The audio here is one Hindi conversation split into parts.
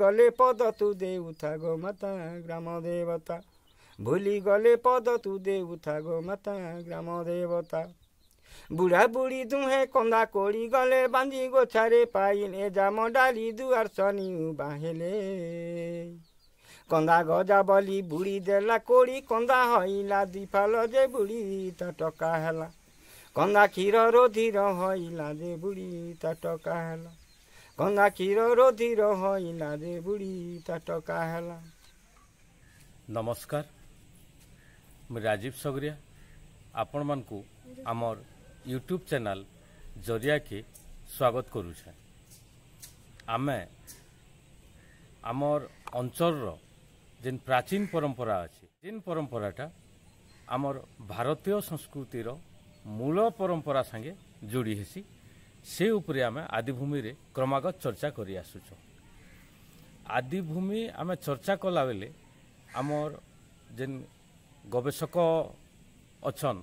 গলে পদ তু দে উঠা গো মাতা গ্রাম দেবতা ভুলি গলে পদ তু দে উঠা গো মাতা গ্রাম দেবতা বুড়া বুড়ি দুহে কন্দা কৰি গলে বাঁধি গোছারে গোছাৰে এ যাম ডালি দুয়ার শনি বাহেলে কন্দা গজা বলি বুড়ি দেলা কৰি কন্দা হইলা দিফাল যে বুড়ি তা টকা হেলা কন্দা ক্ষীর রোধির হইলা যে বুড়ি তা টকা হেলা କନ୍ଦା କ୍ଷୀରର ଧୀର ହଇଲା ରେ ବୁଢ଼ୀ ତାଟକା ହେଲା ନମସ୍କାର ମୁଁ ରାଜୀବ ସଗରିଆ ଆପଣମାନଙ୍କୁ ଆମର ୟୁଟ୍ୟୁବ୍ ଚ୍ୟାନେଲ୍ ଜରିଆକେ ସ୍ୱାଗତ କରୁଛେ ଆମେ ଆମର ଅଞ୍ଚଳର ଯେନ୍ ପ୍ରାଚୀନ ପରମ୍ପରା ଅଛି ଯେନ୍ ପରମ୍ପରାଟା ଆମର ଭାରତୀୟ ସଂସ୍କୃତିର ମୂଳ ପରମ୍ପରା ସାଙ୍ଗେ ଯୋଡ଼ି ହେସି ସେ ଉପରେ ଆମେ ଆଦିଭୂମିରେ କ୍ରମାଗତ ଚର୍ଚ୍ଚା କରି ଆସୁଛୁ ଆଦିଭୂମି ଆମେ ଚର୍ଚ୍ଚା କଲାବେଳେ ଆମର ଯେନ୍ ଗବେଷକ ଅଛନ୍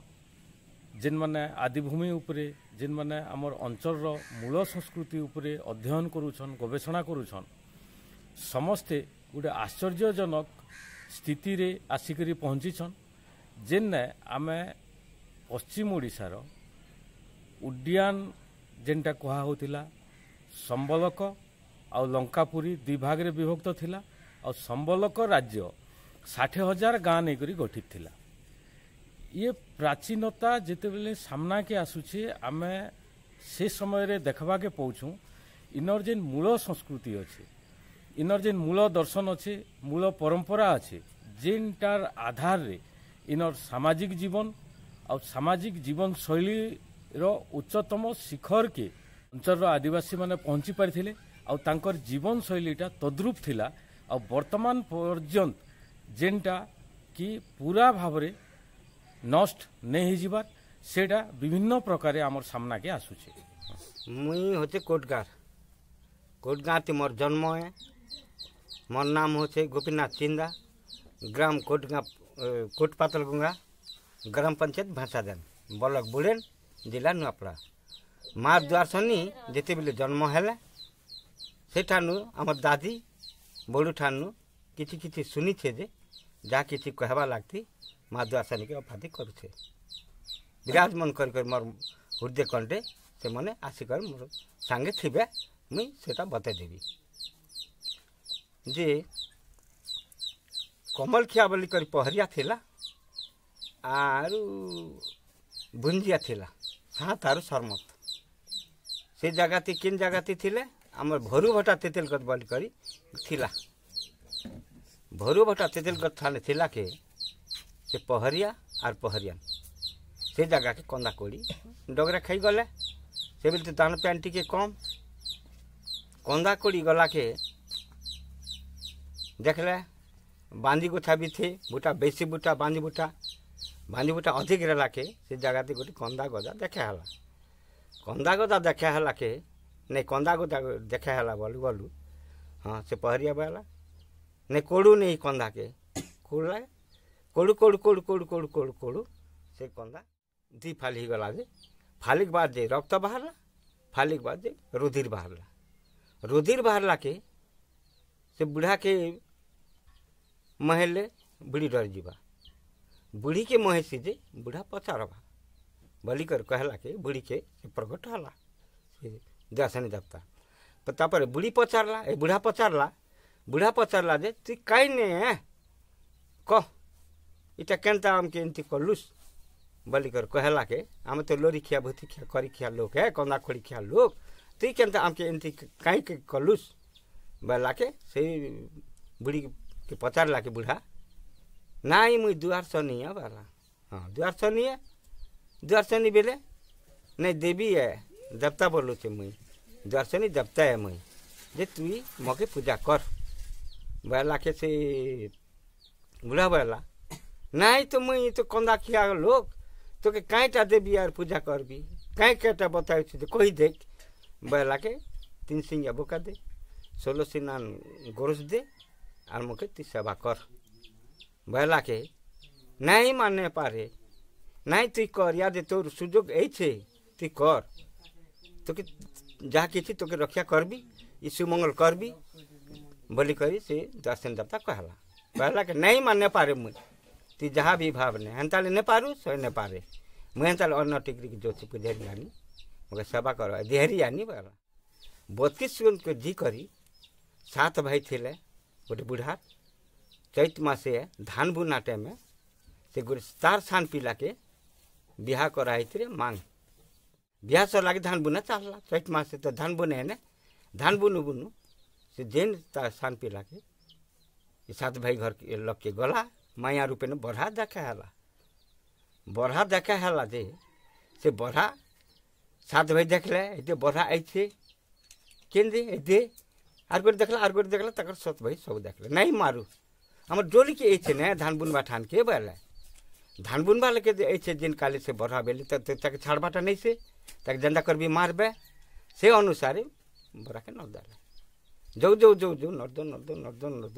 ଯେନ୍ମାନେ ଆଦିଭୂମି ଉପରେ ଯେନ୍ମାନେ ଆମର ଅଞ୍ଚଳର ମୂଳ ସଂସ୍କୃତି ଉପରେ ଅଧ୍ୟୟନ କରୁଛନ୍ ଗବେଷଣା କରୁଛନ୍ ସମସ୍ତେ ଗୋଟେ ଆଶ୍ଚର୍ଯ୍ୟଜନକ ସ୍ଥିତିରେ ଆସିକରି ପହଞ୍ଚିଛନ୍ ଯେନ୍ନେ ଆମେ ପଶ୍ଚିମ ଓଡ଼ିଶାର ଉଡ଼ିଆନ যেটা কুহাহোলা সম্বলক আউ লঙ্কাপুরী দুই ভাগে বিভক্ত লা আউ সম্বলক রাজ্য ষাঠি হাজার গাঁ নেই গঠিত লা ইয়ে প্রাচীনতা যেতবে সামনাকে আসুছে আমি সে সময়ের দেখবাকে পাউছু ইনর যেন মূল সংস্কৃতি অছে ইনর যেন মূল দর্শন অছে মূল পরম্পরা আছে যেটার আধারে ইনর সামাজিক জীবন ଆଉ ସାମାଜିକ ଜୀବନଶୈଳୀ ଉଚ୍ଚତମ ଶିଖରକେ ଅଞ୍ଚଳର ଆଦିବାସୀମାନେ ପହଞ୍ଚି ପାରିଥିଲେ ଆଉ ତାଙ୍କର ଜୀବନଶୈଳୀଟା ତଦ୍ରୁପ ଥିଲା ଆଉ ବର୍ତ୍ତମାନ ପର୍ଯ୍ୟନ୍ତ ଯେନ୍ଟା କି ପୁରା ଭାବରେ ନଷ୍ଟ ନେଇ ହେଇଯିବାର ସେଇଟା ବିଭିନ୍ନ ପ୍ରକାରେ ଆମର ସାମ୍ନାକେ ଆସୁଛି ମୁଇଁ ହଉଛି କୋଟଗାଁ କୋଟଗାଁତି ମୋର ଜନ୍ମ ହେ ମୋର ନାମ ହଉଛି ଗୋପୀନାଥ ଚିନ୍ଦା ଗ୍ରାମ କୋଟଗାଁ କୋଟପାତଲ ଗଙ୍ଗା ग्राम पंचायत भैंसादन ब्लॉक बुलेन জেলা নুয়াপড়া মা দুয়ারশনী যেতবে জন্ম হলে সেঠানু আমার দাদি বড়ু ঠানু কিছু কিছু শুনিছে যে যা কিছু কহবা লাগতি মা দুয়ারশনীকে অপাধি করুছে বিরাজমান করি করে মোর হৃদয় কণ্ঠে সে সেমানে আসিকর মোর সাঙ্গে থিবে মুই সেটা বতাই দেবি যে কমলখিয়া বলি করে পহরিয়া লা আর ভুঞ্জিয়া লা হ্যাঁ তার সরমত সে জায়গাতে কিন জায়গাতে থিলে আমার ভরু ভটা তেতেলগত বলি করি থিলা ভরু ভটা তেতেলগত থানে থিলাকে সে পহরিয়া আর পহরিয়ান সে জায়গাকে কন্দা করি ডগরা খাই গলে সে বলতে দান প্যান টিকে কম কন্দা করি গলাকে দেখলে বাঁধি গোথা বিথে বুটা বেশি বুটা বাঁধি বুটা ମାଲିବୁଟା ଅଧିକରେ ଲାଖେ ସେ ଜାଗାତି ଗୋଟେ କନ୍ଦା ଗଦା ଦେଖା ହେଲା କନ୍ଦା ଗଦା ଦେଖା ହେଲାକେ ନାଇଁ କନ୍ଦା ଗଦା ଦେଖା ହେଲା ବୋଲି ଗଲୁ ହଁ ସେ ପହରିଆ ବେଲା ନାଇଁ କୋଡ଼ୁ ନେଇ କନ୍ଦାକେ କୋଡ଼ଲା କୋଡ଼ୁ କୋଡ଼ୁ କୋଡ଼ୁ କୋଡ଼ୁ କୋଡ଼ୁ କୋଡ଼ୁ କୋଡ଼ୁ ସେ କନ୍ଦା ଦି ଫାଲି ହେଇଗଲା ଯେ ଫାଲିକ ବାଦ ଯେ ରକ୍ତ ବାହାରିଲା ଫାଲିକ ବାଦ ଯେ ରୁଧିର ବାହାରିଲା ରୁଧିର ବାହାରିଲାକେ ସେ ବୁଢ଼ାକେ ମହେଲେ ବୁଢ଼ୀ ଡରିଯିବା बुढ़ी के महसी जे बुढ़ा पचारवा बलिकर कहला के बुढ़ी के प्रकट हला जासनी जाता तापर बुढ़ी पचारला ए बुढ़ा पचारला बुढ़ा पचारला जे तु कहीं कह इटा के कलुस बलिकर कहला के आम तो लोरी खिया भूती खिया करी खिया लोक है कंदा खोड़ी खिया लोक तु के आमके कहीं कलुस बला के से बुढ़ी के पचारला के बुढ़ा ନାଇଁ ମୁଇଁ ଦୁଆର ଶନିଆ ବାଲା ହଁ ଦୁଆର ଶନିଏ ଦୁଆର ଶନି ବେଲେ ନାଇଁ ଦେବୀ ଏ ଦେବତା ବୋଲୁଛେ ମୁଇଁ ଦୁଆର ଶନି ଦେବତା ଏ ମୁଇଁ ଯେ ତୁଇ ମକେ ପୂଜା କର ବେଲାକେ ସେ ବୁଢ଼ା ବେଲା ନାଇଁ ତ ମୁଇଁ ତ କନ୍ଦା ଖିଆ ଲୋକ তোকে কাঁটা দেবি আর পূজা করবি কাঁ কাঁটা বতাইছি কই দেখ বেলাকে তিন সিঙ্গা বোকা দে ষোলো সিনান গরস দে আর মুখে তুই সেবা কর बोला के नहीं मानने पारे नहीं तु कर याद तोर सुजोग ऐसे तु कर तो कि जहाँ किसी तो के रक्षा करबी ये सुमंगल कर भी करी से दर्शन देवता कहला कहला के नहीं मानने पारे मुझे तु जहाँ भी भावने हेन्ताले नहीं पारू सो नहीं पारे मुझे अन्न टिक्री की जोशी देहरी आनी मगर सेवा कर देहरी आनी बोला बत्तीस जी करी सात भाई थे गोटे बुढ़ार चैत मासे धान बुना में से गोटे चार सान पिला के बिहा कराई थे मांग बिहा सर लगे धान बुना चलला चैत मासे तो धान बुने ने धान बुनु बुनु से जेन सान पिला के सात भाई घर के लग के गला माया रूपे ने बढ़ा देखा है बढ़ा देखा है जे से बढ़ा सात भाई देखले ये बढ़ा ऐसे केन्दे ये आर गोटे देखला आर गोटे देखला तक सत भाई सब देखले नहीं मारू আমার ডোলিকে এই না ধান বুনবা ঠানকে বেলে ধান বুনবা লোকে এই জিন কালে সে বড়া বেলে তাকে ছাড়বাটা নেই সে তাকে জেন্দা করবি মারবে সে অনুসারে বড়াকে নদালে যৌ যৌ যৌ যৌ নর্দ নর্দ নর্দ নর্দ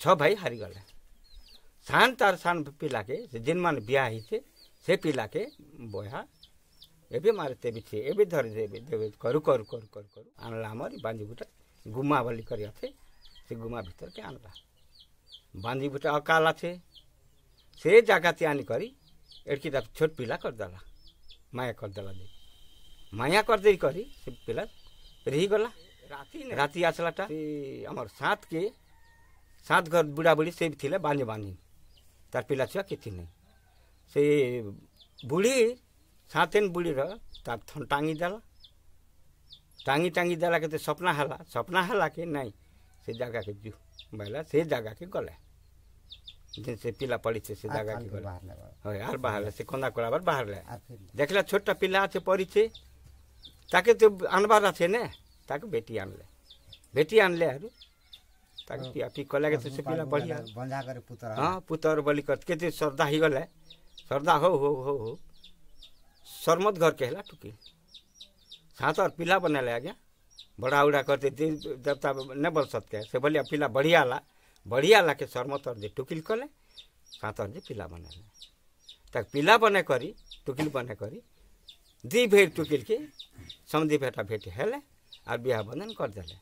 ছ ভাই হারিগলে सान तार सान पिला के जिन मान ब्याह ही से से पिला के बोया ये भी मारे ते भी छे ये भी धर देवे देवे करू करू करू करू करू आनला हमारी बांजी गुटा गुमा वाली करिया थे সে গুমা ভিতরকে আনলা বাঁধি বুটা অকাল আছে সে জায়গাতে আনি করি এড়কি তার ছোট পিলা করদেলা মায়া করদেলা যে মায়া করদে করি সে পিলা রেহি গলা রাতি রাতি আসলাটা আমার সাঁতকে সাঁত ঘর বুড়া বুড়ি সে থিলে বাঁধি বাঁধি তার পিলা ছুয়া কিছু নেই সে বুড়ি সাঁতেন বুড়ির তার টাঙ্গি দেলা টাঙ্গি টাঙ্গি দেলা কে স্বপ্ন হেলা স্বপ্ন হেলা কি নাই से जगह के जु बैला से जगह के गले जिन से पिला पड़ी से जगह के गले हां यार बाहर से कोना कोला बार बाहर ले देखला छोटा पिला आछे पड़ी छे ताके तो अनबार आछे ने ताके बेटी आन ले बेटी आन ले अरे ताके ती आपी कोला के तो से पिला पड़ी बंजा हाँ, कर पुत्र हां पुत्र बलि कर के ते श्रद्धा ही गले श्रद्धा हो हो हो शर्मत घर कहला टुकी सात और पिला बनेला आ बड़ा उड़ा करते देवता जब नहीं बोल सकते से बोलिए पिला बढ़िया ला बढ़िया ला के शर्म तर तो दे टुकिल कले कातर जे पिला बने तक पिला बने करी टुकिल बने करी दी भेर टुकिल के समी भेटा भेट हेले आर ब्याह बंधन कर दिले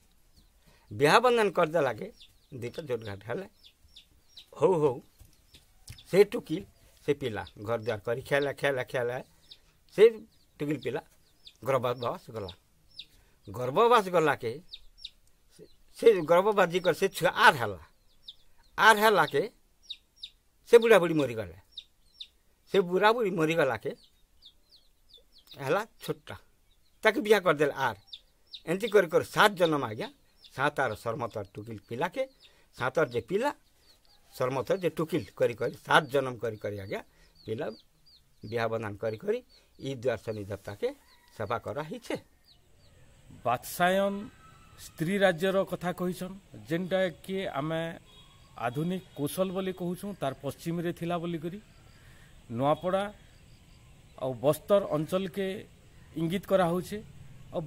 ब्याह बंधन कर दिला के दीटा जोटघाट हेले हो हो से टुकिल से पिला घर द्वार करी खेला खेला खेला से टुकिल पिला बस गला ଗର୍ଭବାସ ଗଲାକେ ସେ ଗର୍ଭବାସ କରି ସେ ଛୁଆ ଆର୍ ହେଲା ଆର୍ ହେଲାକେ ସେ ବୁଢ଼ାବୁଢ଼ୀ ମରିଗଲେ ସେ ବୁଢ଼ାବୁଢ଼ୀ ମରିଗଲାକେ ହେଲା ଛୋଟଟା ତାକୁ ବିହା କରିଦେଲେ ଆର୍ ଏମିତି କରି କରି ସାତ ଜନମ ଆଜ୍ଞା ସାତ ଆର ସରମତର ଟୁକିଲ ପିଲାକେ ସାତର ଯେ ପିଲା ସରମତର ଯେ ଟୁକିଲ କରି କରି ସାତ ଜନମ କରି କରି ଆଜ୍ଞା ପିଲା ବିହା ବନ୍ଧାନ କରି କରି ଇ ଦ୍ୱାରସନୀ ଦେବତାକେ ସେବା କରା ହେଇଛେ বাদশায়ন স্ত্রী রাজ্যর কথা কইছন যেটা কি আমি আধুনিক কৌশল বলে কুছু তার পশ্চিমে লা বলিকি নয়াপড়া বস্তর অঞ্চলকে ইঙ্গিত করা হচ্ছে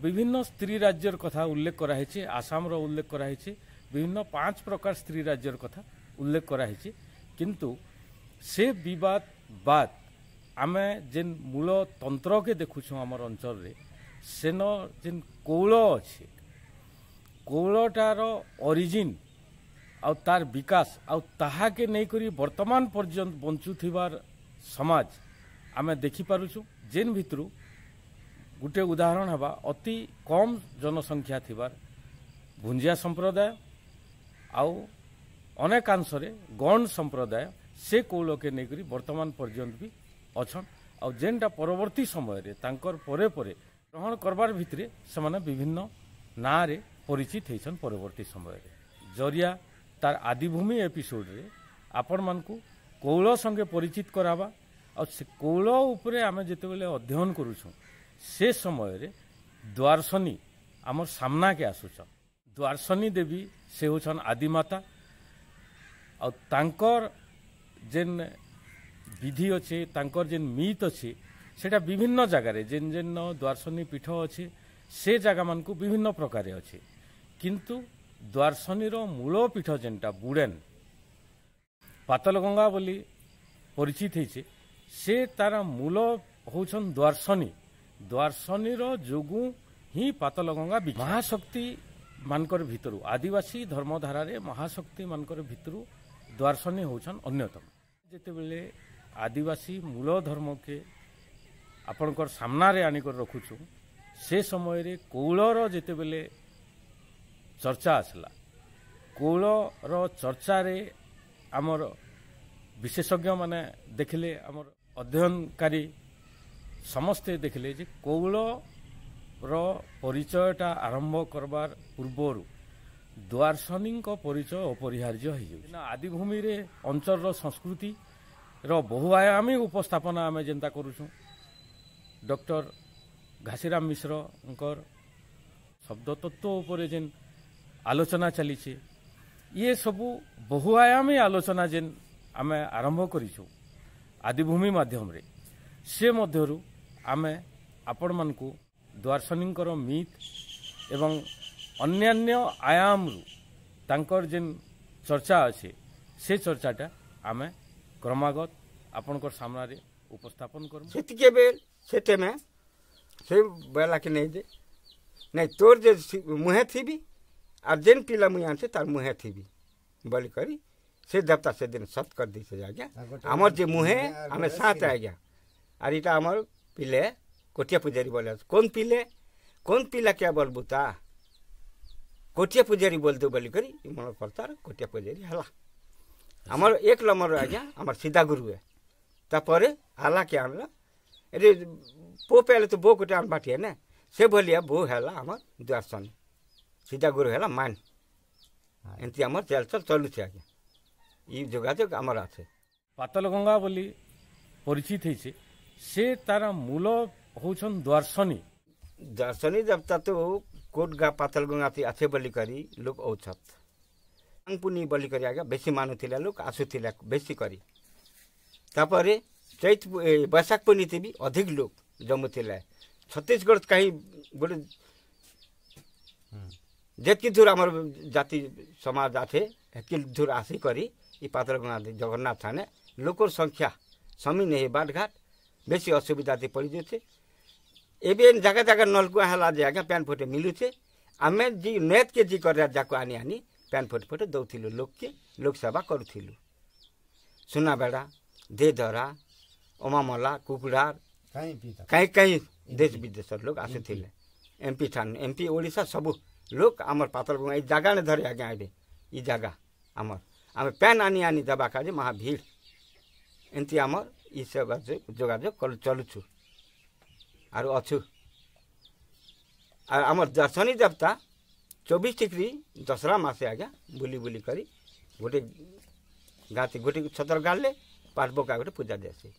বিভিন্ন স্ত্রী রাজ্যর কথা উল্লেখ করা হয়েছে আসামর উল্লেখ করা হয়েছে বিভিন্ন পাঁচ প্রকার স্ত্রী রাজ্যর কথা উল্লেখ করা হয়েছে কিন্তু সে বিবাদ বাদ আমি যে মূল তন্ত্রকে দেখুছ আমার অঞ্চলের ସେନ ଯେନ୍ କୌଳ ଅଛେ କୌଳଟାର ଅରିଜିନ୍ ଆଉ ତାର ବିକାଶ ଆଉ ତାହାକେ ନେଇକରି ବର୍ତ୍ତମାନ ପର୍ଯ୍ୟନ୍ତ ବଞ୍ଚୁଥିବାର ସମାଜ ଆମେ ଦେଖିପାରୁଛୁ ଯେନ୍ ଭିତରୁ ଗୋଟେ ଉଦାହରଣ ହେବା ଅତି କମ୍ ଜନସଂଖ୍ୟା ଥିବାର ଭୁଞ୍ଜିଆ ସମ୍ପ୍ରଦାୟ ଆଉ ଅନେକାଂଶରେ ଗଣ୍ଡ ସମ୍ପ୍ରଦାୟ ସେ କୌଳକେ ନେଇକରି ବର୍ତ୍ତମାନ ପର୍ଯ୍ୟନ୍ତ ବି ଅଛନ୍ ଆଉ ଯେନ୍ଟା ପରବର୍ତ୍ତୀ ସମୟରେ ତାଙ୍କର ପରେ ପରେ গ্রহণ করবার ভিতরে সে বিভিন্ন না পরিচিত হয়েছেন পরবর্তী সময়ের জরিয়া তার আদিভূমি এপিসোডে আপন মানুষ কৌল সঙ্গে পরিচিত করাবা আর সে কৌল উপরে আমি যেতবে অধ্যয়ন করুছ সে সময়ের দ্বারশনী আমার সামনাকে আসুছ দ্বারশনী দেবী সে হচ্ছেন আদিমাতা আর তাঙ্কর যে বিধি অছে তাঙ্কর যেন মিত অছে সেটা বিভিন্ন জায়গায় যেন যেন দ্বারশনী পীঠ ଅଛି সে জায়গাମାନଙ୍କୁ ବିଭିନ୍ନ ପ୍ରକାରେ ଅଛି କିନ୍ତୁ ଦ୍ୱାରଶନୀର ମୂଳ ପୀଠ ଯେନ୍ଟା ବୁଡ଼େନ୍ ପାତଲଗଙ୍ଗା ବୋଲି ପରିଚିତ ହେଇଛେ ସେ ତାର ମୂଳ ହେଉଛନ୍ ଦ୍ୱାରଶନୀ ଦ୍ୱାରଶନୀର ଯୋଗୁଁ ହିଁ ପାତଲଗଙ୍ଗା ମହାଶକ୍ତି ମାନଙ୍କର ଭିତରୁ ଆଦିବାସୀ ଧର୍ମଧାରାରେ ମହାଶକ୍ତି ମାନଙ୍କର ଭିତରୁ ଦ୍ୱାରଶନୀ ହେଉଛନ୍ ଅନ୍ୟତମ ଯେତେବେଳେ ଆଦିବାସୀ ମୂଳ ଧର୍ମକେ ଆପଣଙ୍କର ସାମ୍ନାରେ ଆଣିକରି ରଖୁଛୁ ସେ ସମୟରେ କୌଳର ଯେତେବେଳେ ଚର୍ଚ୍ଚା ଆସିଲା କୌଳର ଚର୍ଚ୍ଚାରେ ଆମର ବିଶେଷଜ୍ଞମାନେ ଦେଖିଲେ ଆମର ଅଧ୍ୟୟନକାରୀ ସମସ୍ତେ ଦେଖିଲେ ଯେ କୌଳର ପରିଚୟଟା ଆରମ୍ଭ କରବାର ପୂର୍ବରୁ ଦ୍ୱାର୍ଶନୀଙ୍କ ପରିଚୟ ଅପରିହାର୍ଯ୍ୟ ହୋଇଯାଉଛି ନା ଆଦିଭୂମିରେ ଅଞ୍ଚଳର ସଂସ୍କୃତିର ବହୁ ଆୟାମୀ ଉପସ୍ଥାପନା ଆମେ ଯେନ୍ତା କରୁଛୁ ডক্টর ঘাসিরাম মিশ্রঙ্কর শব্দতত্ত্ব উপরে যেন আলোচনা চালিছে ইয়ে সবু বহুআয়ামী আলোচনা যেন আমি আরম্ভ করেছু আদিভূমি মাধ্যমে সে মধ্যরু আমি ଆପଣମାନଙ୍କୁ ଦ୍ୱାରସନୀଙ୍କର ମିଥ୍ ଏବଂ ଅନ୍ୟାନ୍ୟ ଆୟାମରୁ ତାଙ୍କର ଯେନ୍ ଚର୍ଚ୍ଚା ଅଛେ ସେ ଚର୍ଚ୍ଚାଟା ଆମେ କ୍ରମାଗତ ଆପଣଙ୍କର ସାମ୍ନାରେ ଉପସ୍ଥାପନ କରୁ ସେତିକି ଏବେ खेते में से बेला के नहीं दे नहीं तोर जे मुहे थी भी और जेन पीला मुहे आन तार मुहे थी भी बोल करी से देवता से दिन सत कर दी से जा गया जे मुहे हमें साथ आ गया और इटा आमर पीले कोटिया पुजारी बोले कौन पीले कौन पीला क्या बोलबू ता कोटिया पुजारी बोल दो बोल करी मन पड़ता कोटिया पुजारी हला हमार एक लमर आ गया हमार सीधा गुरु है तपर हला के आनला ଏଠି ପୁଅ ପାଇଲେ ତ ବୋଉକୁ ଟାଣ ବାଟିଏ ନା ସେଭଳିଆ ବୋଉ ହେଲା ଆମର ଦୁଆସନ ସିଧା ଗୁରୁ ହେଲା ମାନ ଏମିତି ଆମର ଚାଲଚଲ ଚଲୁଛି ଆଜ୍ଞା ଇ ଯୋଗାଯୋଗ ଆମର ଅଛି ପାତଲଗଙ୍ଗା ବୋଲି পরিচিত হয়েছে সে তারা মূল হচ্ছেন দর্শনী দর্শনী দেবতা তো কোট গা পাতল গঙ্গাতে আছে বলিকরি লোক ঔছত পুনি বলিকরি আগে বেশি মানুলে লোক আসুলে বেশি করি তারপরে चैत वैशाख पूर्णिमा से भी अधिक लोग जमुला छत्तीसगढ़ कहीं बोले যেতকি দূর আমার জাতি সমাজ আছে হেতকি দূর আসি করি এই পাতলগণা জগন্নাথ থানে লোকর সংখ্যা সমি নেই বাটঘাট বেশি অসুবিধাতে পড়ি যাচ্ছে এবে জায়গা জায়গা নলকুয়া হেলা যে আজ্ঞা প্যান্ট ফোটে মিলুছে আমি যে নেতকে যে করা যাকে আনি আনি প্যান্ট ফোটে ফোটে দৌলু লোককে লোকসেবা করুলু সুনাবেড়া দেদরা ओमा मल्ला कुकुडार कहीं कहीं देश विदेश लोग आसुले एम पी ठान एम पी ओडा सब लोक आम पातलगंगा जगह ने धरे आज्ञा ये जगह आमर आम पैन आनी आनी देवा काजे महा भीड़ एमती आमर ये सब जोगाजोग आर अच्छु आम आमर दर्शनी देवता चौबीस टिक्री दसरा मसे आज्ञा बुली बुली करी गोटे गाती गोटे छतर गाड़ले पाठ बका गोटे पूजा देसी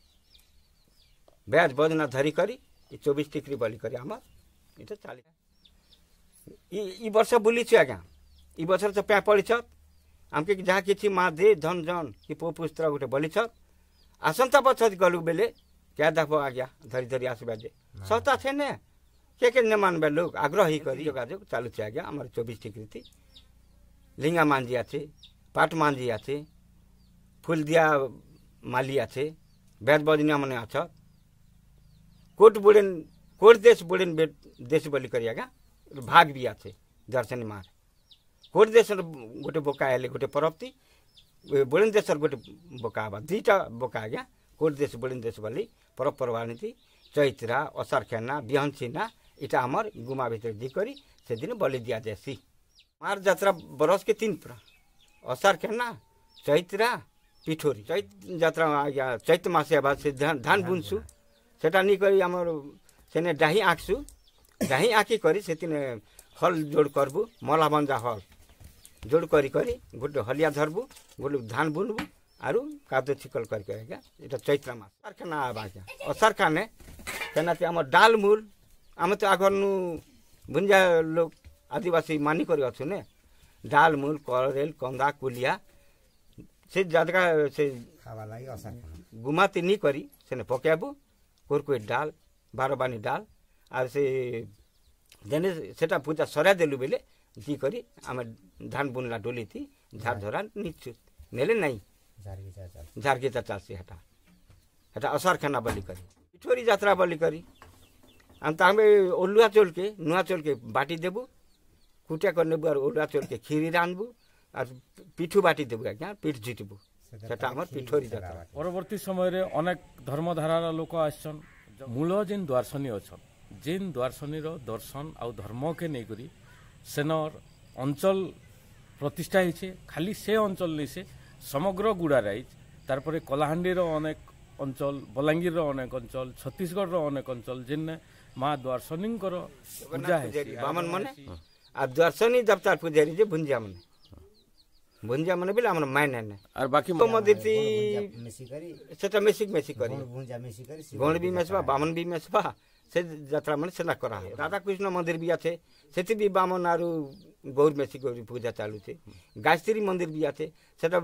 ब्याज बजना धरिकरी ଇ ଚବିଶ ଟିକିରି ବୋଲିକରି ଆମର ଇଟା ଚାଲି ଇ ଇ ବର୍ଷ ବୁଲିଛୁ ଆଜ୍ଞା ଇ ବର୍ଷର ତ ପ୍ୟା ପଡ଼ିଛତ୍ ଆମକେ ଯାହା କିଛି ମା ଦେ ଧନ ଜନ କି ପୁଅ ପୁସ୍ତକ ଗୋଟେ ବୋଲିଛତ୍ ଆସନ୍ତା ବର୍ଷ ଗଲୁ ବେଲେ କ୍ୟା ଦେଖବ ଆଜ୍ଞା ଧରି ଧରି ଆସିବା ଯେ ସସ୍ତା ଛେ ନେ କେ କେ ନେ ମାନବେ ଲୋକ ଆଗ୍ରହ ହେଇକରି ଯୋଗାଯୋଗ ଚାଲୁଛି ଆଜ୍ଞା ଆମର ଚବିଶ ଟିକିରିତି ଲିଙ୍ଗା ମାଞ୍ଜି ଅଛି ପାଟ ମାଞ୍ଜି ଅଛି ଫୁଲଦିଆ ମାଲି ଅଛି ବେଦବଦିନିଆ ମାନେ ଅଛତ୍ कोट बुड़ेन कोट देश बुड़ेन देश बोली कर भाग भी आछे दर्शन मार कोट देश गोटे बोका है गोटे परब थी बुड़ेन देश गोटे बोका हाँ दीटा बोका आज्ञा कोट देश बुड़ेन देश बोली पर्व पर्वाणी थी चैत्रा असारखेना छिना इटा आमर गुमा भितर दी से दिन बलि दिया जासी मार जात्रा बरस के तीन पूरा असारखेना चैत्रा पिठोरी चैत जात्रा आज्ञा चैत मास धान बुनसु ସେଟା ନେଇକରି ଆମର ସେନେ ଡାହି ଆଙ୍କ୍ସୁ ଡାହି ଆଙ୍କି କରି ସେଥିନେ ହଲ୍ ଯୋଡ଼ କରବୁ ମଲାବଞ୍ଜା ହଲ୍ ଯୋଡ଼ କରି କରି ଗୋଟେ ହଲିଆ ଧରବୁ ଗୋଟେ ଧାନ ବୁନବୁ ଆରୁ କାଦୁ ଛିକଲ କରିକି ଆଜ୍ଞା ଏଇଟା ଚୈତ୍ର ମାସ ଅସାରଖାନା ଆବା ଆଜ୍ଞା ଅସାରଖାନେ ସେନାତି ଆମ ଡାଲ ମୂଲ ଆମେ ତ ଆଗରନୁ ଭୁଞ୍ଜା ଲୋକ ଆଦିବାସୀ ମାନି କରି ଅଛୁ ନେ ଡାଲ ମୂଲ କରେଲ କନ୍ଦା କୁଲିଆ ସେ ଜାଗା ସେ ଗୁମାତି ନି କରି ସେନେ ପକାଇବୁ कुरकुरे डाल बारबानी डाल आर से जेने सेटा पूजा सरा देलु बेले जी करी आमे धान बुनला डोली थी झार झरा निचु मेले नहीं झारकी चाचा हटा हटा असर खाना बलि करी पिठोरी यात्रा बलि करी अंत हमें ओलुआ चोल के नुआ चोल के बाटी देबू कुटिया कर नेबू और ओलुआ चोल के खीरी रानबू और पिठू बाटी देबू आज्ञा पीठ झिटबू সেটা আমার পিঠরি যাত্রা পরবর্তী সময়ের অনেক ধর্মধারার লোক আসছেন মূল যেন দার্শনী অছন যেন দার্শনীর দর্শন আউ ধর্মকে নেই সেনর অঞ্চল প্রতিষ্ঠা হয়েছে খালি সে অঞ্চল নেই সে সমগ্র গুড়া রাইজ তারপরে কলাহান্ডির অনেক অঞ্চল বলাঙ্গীর অনেক অঞ্চল ছত্তিশগড় অনেক অঞ্চল যেন মা দার্শনীঙ্কর পূজা হয়েছে মানে? আর দর্শনী দেবতার পূজারী যে ভুঞ্জা মানে? ভুঞ্জা মানে বলে আমার মাইনে না আর বাকি তো মদিতি সেটা মেসিক মেসি করি গণ বি মেসবা বামন বি মেসবা সে যাত্রা মানে সেটা করা হয় রাধাকৃষ্ণ মন্দির বি আছে সেটি বি বামন আর গৌর মেসি গৌরী পূজা চালুছে গায়ত্রী মন্দির বি আছে সেটা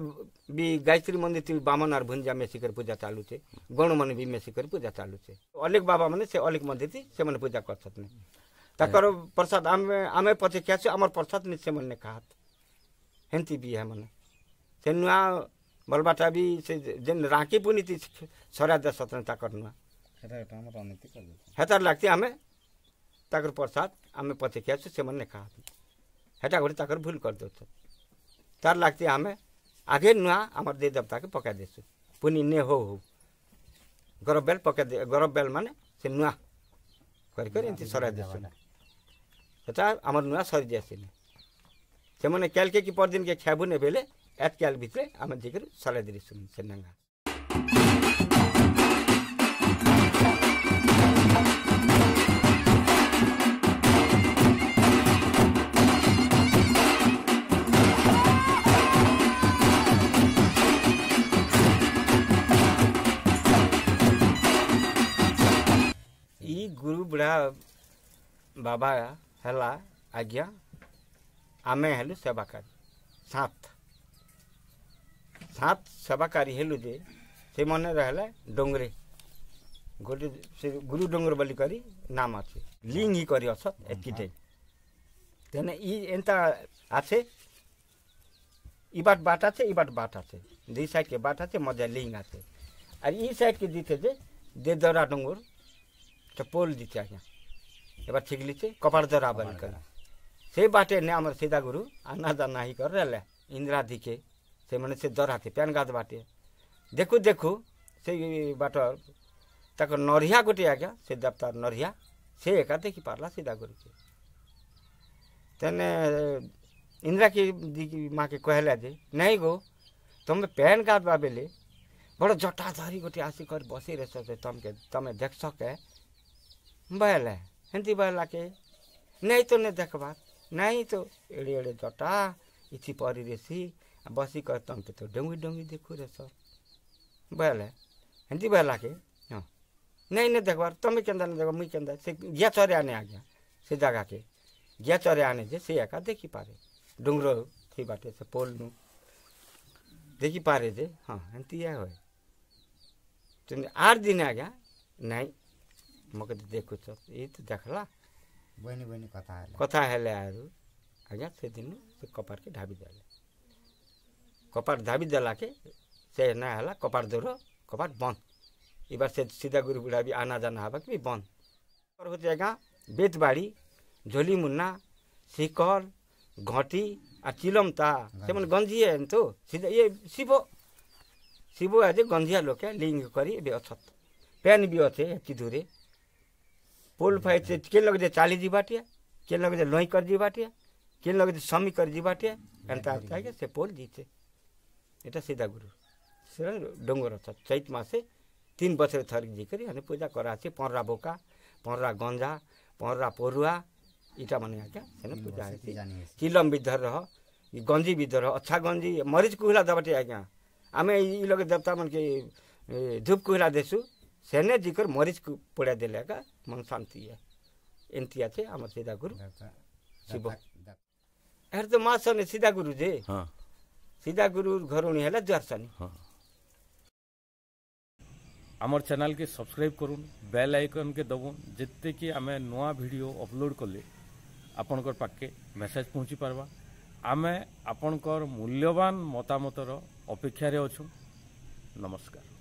বি গায়ত্রী মন্দির তুই বামন আর ভুঞ্জা মেসি করে পূজা চালুছে গণ মানে বি মেসি করে পূজা চালুছে অলেক বাবা মানে সে অলেক মন্দির সে মানে পূজা করছত না তাকর প্রসাদ আমি আমি পথে খেয়েছি আমার প্রসাদ নিশ্চয় মানে খাত ହେନ୍ତି ବି ହେମାନେ ସେ ନୂଆ ବଲବାଟା ବି ସେ ଯେନ୍ ରାଙ୍କି ପୁନିତି ସରା ଦେଶ ତାଙ୍କର ନୂଆ ହେତାର ଲାଗତି ଆମେ ତାଙ୍କର ପ୍ରସାଦ ଆମେ ପଛେକି ଆସୁ ସେମାନେ ନେଖା ହେଉଛନ୍ତି ହେଟା ଗୋଟେ ତାଙ୍କର ଭୁଲ କରିଦେଉଛୁ ତାର ଲାଗତି ଆମେ ଆଗେ ନୂଆ ଆମର ଦେଇ ଦେବତାକେ ପକାଇ ଦେସୁ ପୁନି ନେ ହଉ ହଉ ଗରବ ବେଲ ପକାଇ ଦେ ଗରବ ବେଲ ମାନେ ସେ ନୂଆ କରି କରି ଏମିତି ସରାଇ ଦେସୁ ସେଟା ଆମର ନୂଆ ସରି ଯାଇସିନି से मैंने क्या के पर दिन के खेबू नहीं पेले एत क्या भित्रे आम देखकर सलाह दिल गुरु बुढ़ा बाबा है आज्ञा आमे हेलु सेवाकारी सात सात सेवाकारी हेलु जे से मन रहला डोंगरे गोटे से गुरु डोंगर बोली करी नाम अच्छे लिंग ही करी अस एतकीटे तेने ई एंता आछे ई बाट बाट आछे ई बाट बाट आछे दुई साइड के बाट आछे मजा लिंग आछे और ई साइड के जीते जे दे दरा डोंगर तो पोल दीचे आज्ञा এবার ঠিক লিখছে কপার দরা আবার से बाटे ने आम सीधा गुरु आना जाना ही कर रहे इंदिरा दिखे से मैंने से दर हाथी पैन गाद बाटे देखु देखु से बाट तक नरिया गोटे आज्ञा से देवता नरिया से एका देखी पार्ला सीधा गुरु के तेने इंदिरा की माँ के कहला जे नहीं गो तुम्हें पैन गाद बेले बड़ जटा धरी गोटे आसिक बस रेस सके तुमके तुम देख सके बहले हिंदी बहला के नहीं तो नहीं देखबार नहीं तो एड़े एड़े जटा इसी परिरेसी बसिक तमके तो डेंगी डेंगी देखु रेस बोले हिंदी बोला के हाँ नहीं नहीं देखबार तुम्हें केंदा नहीं देखो मुई केंदा से गया चरे आने आ गया से जगह के गया चरे आने जे से एका देखी पारे डुंगरो थी बाटे से पोल नु देखी पारे जे हाँ हिंदी या हो तुमने आठ दिन आ गया नहीं मगर देखो सर ये तो देखला ବହିନି ବହିନି କଥା ହେଲେ କଥା ହେଲେ ଆରୁ ଆଜ୍ଞା ସେଦିନ ସେ କପାରକେ ଢାବି ଦେଲେ କପାର ଧାବି ଦେଲାକେ ସେ ନା ହେଲା କପାର ଦୌର କପାର ବନ୍ଦ এবার সে সিধা গুরু গুড়া বি আনা জানা হবা কি বন্ধ পরবর্তী জায়গা বেতবাড়ি ঝোলি মুন্না শিকল ঘটি আর চিলমতা সেমন গঞ্জিয়ে তো সিধা ইয়ে শিব শিব আজ গঞ্জিয়া লোকে লিঙ্গ করি এবে অছত প্যান বি অছে কি দূরে फुल फैसे के लगे चाली दी बाटे के लगे लोही कर दी बाटे के लगे समी कर दी बाटे एंता से पोल जीते एटा सीधा गुरु से डोंगर अच्छा चैत मासे तीन बछर थर जी करी पूजा कराचे से पर्रा बोका पर्रा गंजा पर्रा परुआ इटा माने आज्ञा सेने पूजा चिलम विधर रह गंजी विधर अच्छा गंजी मरीज कुहला दबटे आज्ञा आम इ लगे देवता मन के धूप कुहला देसु सेने जिकर मरीज पोड़ा देले मन शांति है एंतिया थे आम सीधा गुरु शिव हेर तो माँ सने सीधा गुरु जे हाँ सीधा गुरु घरुणी है ज्वर सनी हाँ আমার চ্যানেলকে সবসক্রাইব করুন বেল আইকনকে দবুন যেতেকি আমি নয়া ভিডিও অপলোড কলে আপনার পাখে মেসেজ পৌঁছি পারবা আমি আপনার মূল্যবান মতামতর অপেক্ষায় অছু নমস্কার